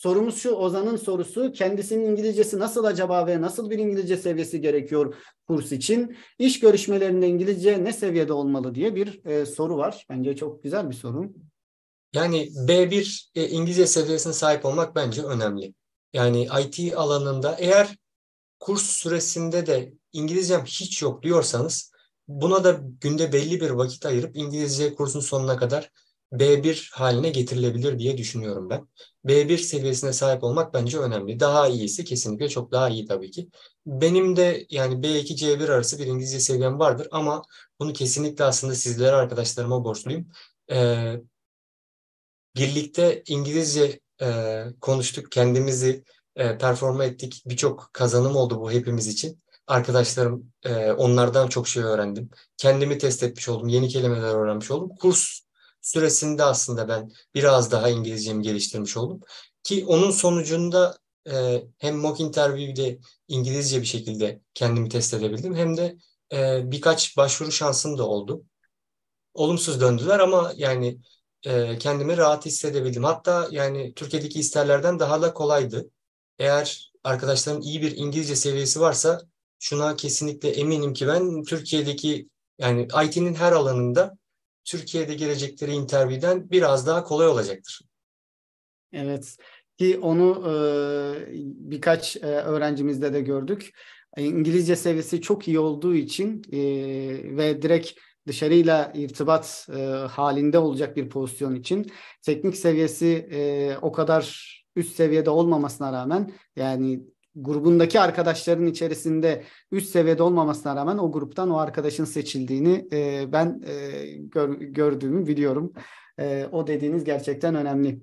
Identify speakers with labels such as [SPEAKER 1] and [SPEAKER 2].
[SPEAKER 1] Sorumuz şu Ozan'ın sorusu kendisinin İngilizcesi nasıl acaba ve nasıl bir İngilizce seviyesi gerekiyor kurs için? İş görüşmelerinde İngilizce ne seviyede olmalı diye bir e, soru var. Bence çok güzel bir soru. Yani B1 e, İngilizce seviyesine sahip
[SPEAKER 2] olmak bence önemli. Yani IT alanında eğer kurs süresinde de İngilizcem hiç yok diyorsanız buna da günde belli bir vakit ayırıp İngilizce kursun sonuna kadar B1 haline getirilebilir diye düşünüyorum ben. B1 seviyesine sahip olmak bence önemli. Daha iyisi kesinlikle çok daha iyi tabii ki. Benim de yani B2 C1 arası bir İngilizce seviyem vardır ama bunu kesinlikle aslında sizlere arkadaşlarıma borçluyum. Ee, birlikte İngilizce e, konuştuk, kendimizi e, performa ettik. Birçok kazanım oldu bu hepimiz için. Arkadaşlarım e, onlardan çok şey öğrendim. Kendimi test etmiş oldum, yeni kelimeler öğrenmiş oldum. Kurs süresinde aslında ben biraz daha İngilizcemi geliştirmiş oldum. Ki onun sonucunda e, hem mock interview'de İngilizce bir şekilde kendimi test edebildim hem de e, birkaç başvuru şansım da oldu. Olumsuz döndüler ama yani e, kendimi rahat hissedebildim. Hatta yani Türkiye'deki isterlerden daha da kolaydı. Eğer arkadaşların iyi bir İngilizce seviyesi varsa şuna kesinlikle eminim ki ben Türkiye'deki yani IT'nin her alanında Türkiye'de gelecekleri interviewden biraz daha kolay olacaktır.
[SPEAKER 1] Evet ki onu e, birkaç e, öğrencimizde de gördük. İngilizce seviyesi çok iyi olduğu için e, ve direkt dışarıyla irtibat e, halinde olacak bir pozisyon için teknik seviyesi e, o kadar üst seviyede olmamasına rağmen yani grubundaki arkadaşların içerisinde üst seviyede olmamasına rağmen o gruptan o arkadaşın seçildiğini e, ben e, gör, gördüğümü biliyorum. E, o dediğiniz gerçekten önemli.